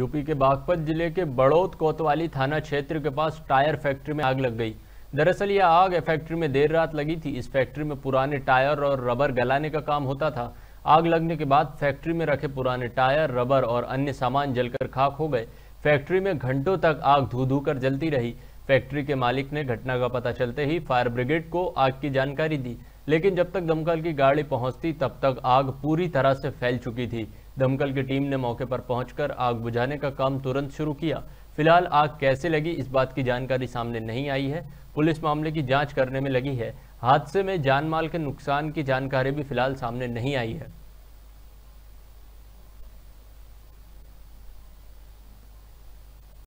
UP के बागपत जिले के बड़ौत कोतवाली थाना क्षेत्र के पास टायर फैक्ट्री में आग लग गई दरअसल यह आग फैक्ट्री में देर रात लगी थी इस फैक्ट्री में पुराने टायर और रबर गलाने का काम होता था आग लगने के बाद फैक्ट्री में रखे पुराने टायर रबर और अन्य सामान जलकर खाक हो गए फैक्ट्री में घंटों तक आग धू धू कर जलती रही फैक्ट्री के मालिक ने घटना का पता चलते ही फायर ब्रिगेड को आग की जानकारी दी लेकिन जब तक दमकल की गाड़ी पहुंचती तब तक आग पूरी तरह से फैल चुकी थी दमकल की टीम ने मौके पर पहुंचकर आग बुझाने का काम तुरंत शुरू किया फिलहाल आग कैसे लगी इस बात की जानकारी सामने नहीं आई है पुलिस मामले की जांच करने में लगी है हादसे में जानमाल के नुकसान की जानकारी भी फिलहाल सामने नहीं आई है